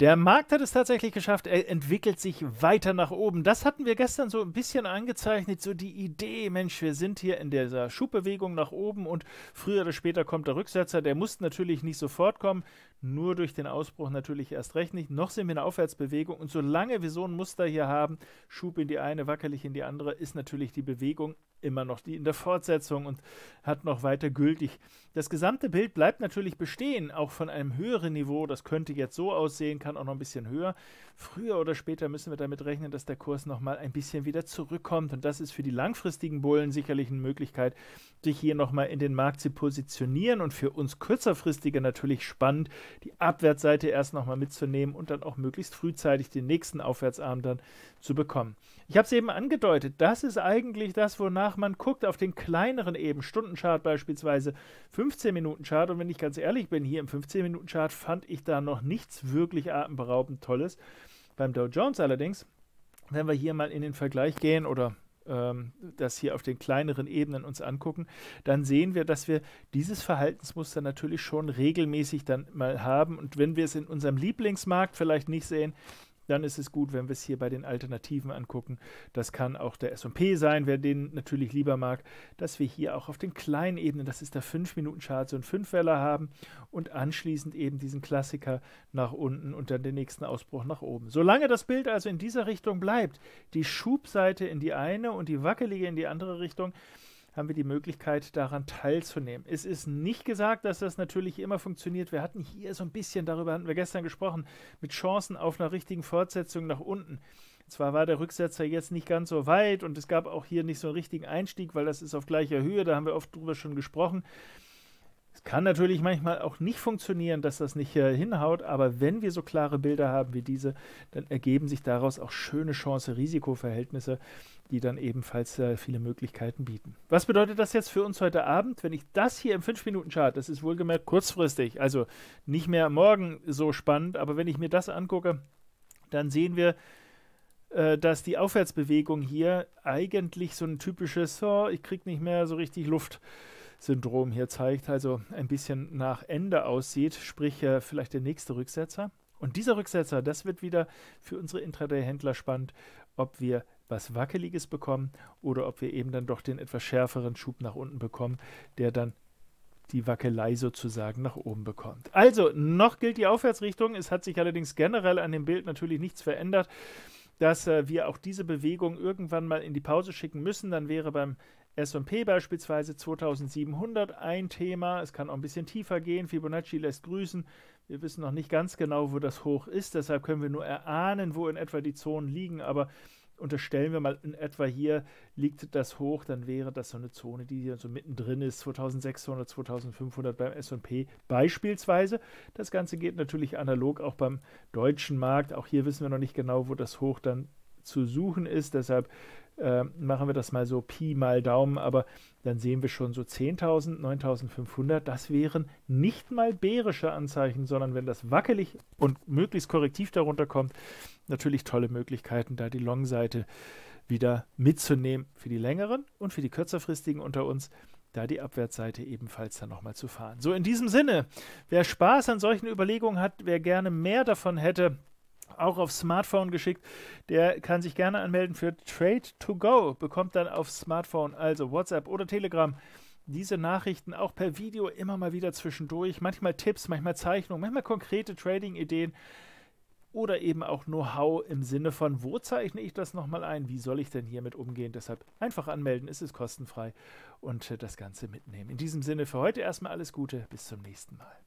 Der Markt hat es tatsächlich geschafft, er entwickelt sich weiter nach oben. Das hatten wir gestern so ein bisschen angezeichnet, so die Idee, Mensch, wir sind hier in dieser Schubbewegung nach oben und früher oder später kommt der Rücksetzer, der muss natürlich nicht sofort kommen, nur durch den Ausbruch natürlich erst recht nicht. Noch sind wir in der Aufwärtsbewegung und solange wir so ein Muster hier haben, Schub in die eine, wackelig in die andere, ist natürlich die Bewegung immer noch die in der Fortsetzung und hat noch weiter gültig. Das gesamte Bild bleibt natürlich bestehen, auch von einem höheren Niveau. Das könnte jetzt so aussehen, kann auch noch ein bisschen höher. Früher oder später müssen wir damit rechnen, dass der Kurs nochmal ein bisschen wieder zurückkommt. Und das ist für die langfristigen Bullen sicherlich eine Möglichkeit, sich hier nochmal in den Markt zu positionieren und für uns kürzerfristige natürlich spannend, die Abwärtsseite erst nochmal mitzunehmen und dann auch möglichst frühzeitig den nächsten Aufwärtsarm dann zu bekommen. Ich habe es eben angedeutet, das ist eigentlich das, wonach man guckt auf den kleineren eben, Stundenchart beispielsweise, 15-Minuten-Chart. Und wenn ich ganz ehrlich bin, hier im 15-Minuten-Chart fand ich da noch nichts wirklich atemberaubend Tolles. Beim Dow Jones allerdings, wenn wir hier mal in den Vergleich gehen oder ähm, das hier auf den kleineren Ebenen uns angucken, dann sehen wir, dass wir dieses Verhaltensmuster natürlich schon regelmäßig dann mal haben. Und wenn wir es in unserem Lieblingsmarkt vielleicht nicht sehen, dann ist es gut, wenn wir es hier bei den Alternativen angucken. Das kann auch der S&P sein, wer den natürlich lieber mag, dass wir hier auch auf den kleinen Ebenen, das ist der 5-Minuten-Chart, so einen Fünfweller haben und anschließend eben diesen Klassiker nach unten und dann den nächsten Ausbruch nach oben. Solange das Bild also in dieser Richtung bleibt, die Schubseite in die eine und die wackelige in die andere Richtung, haben wir die Möglichkeit, daran teilzunehmen. Es ist nicht gesagt, dass das natürlich immer funktioniert. Wir hatten hier so ein bisschen, darüber hatten wir gestern gesprochen, mit Chancen auf einer richtigen Fortsetzung nach unten. Zwar war der Rücksetzer jetzt nicht ganz so weit und es gab auch hier nicht so einen richtigen Einstieg, weil das ist auf gleicher Höhe, da haben wir oft drüber schon gesprochen. Es kann natürlich manchmal auch nicht funktionieren, dass das nicht äh, hinhaut, aber wenn wir so klare Bilder haben wie diese, dann ergeben sich daraus auch schöne chance risikoverhältnisse die dann ebenfalls äh, viele Möglichkeiten bieten. Was bedeutet das jetzt für uns heute Abend, wenn ich das hier im 5-Minuten-Chart, das ist wohlgemerkt kurzfristig, also nicht mehr morgen so spannend, aber wenn ich mir das angucke, dann sehen wir, äh, dass die Aufwärtsbewegung hier eigentlich so ein typisches, oh, ich kriege nicht mehr so richtig Luft Syndrom hier zeigt, also ein bisschen nach Ende aussieht, sprich äh, vielleicht der nächste Rücksetzer. Und dieser Rücksetzer, das wird wieder für unsere Intraday-Händler spannend, ob wir was Wackeliges bekommen oder ob wir eben dann doch den etwas schärferen Schub nach unten bekommen, der dann die Wackelei sozusagen nach oben bekommt. Also, noch gilt die Aufwärtsrichtung. Es hat sich allerdings generell an dem Bild natürlich nichts verändert dass äh, wir auch diese Bewegung irgendwann mal in die Pause schicken müssen. Dann wäre beim S&P beispielsweise 2700 ein Thema. Es kann auch ein bisschen tiefer gehen. Fibonacci lässt grüßen. Wir wissen noch nicht ganz genau, wo das Hoch ist. Deshalb können wir nur erahnen, wo in etwa die Zonen liegen. Aber unterstellen wir mal in etwa hier liegt das Hoch, dann wäre das so eine Zone, die hier so mittendrin ist. 2600, 2500 beim S&P beispielsweise. Das Ganze geht natürlich analog auch beim deutschen Markt. Auch hier wissen wir noch nicht genau, wo das Hoch dann zu suchen ist. Deshalb äh, machen wir das mal so Pi mal Daumen, aber dann sehen wir schon so 10.000, 9.500. Das wären nicht mal bärische Anzeichen, sondern wenn das wackelig und möglichst korrektiv darunter kommt, natürlich tolle Möglichkeiten, da die Long-Seite wieder mitzunehmen für die längeren und für die kürzerfristigen unter uns da die Abwärtsseite ebenfalls dann nochmal zu fahren. So, in diesem Sinne, wer Spaß an solchen Überlegungen hat, wer gerne mehr davon hätte, auch auf Smartphone geschickt. Der kann sich gerne anmelden für Trade to Go, bekommt dann auf Smartphone, also WhatsApp oder Telegram, diese Nachrichten auch per Video immer mal wieder zwischendurch. Manchmal Tipps, manchmal Zeichnungen, manchmal konkrete Trading-Ideen oder eben auch Know-how im Sinne von, wo zeichne ich das nochmal ein, wie soll ich denn hiermit umgehen. Deshalb einfach anmelden, es ist kostenfrei und das Ganze mitnehmen. In diesem Sinne für heute erstmal alles Gute, bis zum nächsten Mal.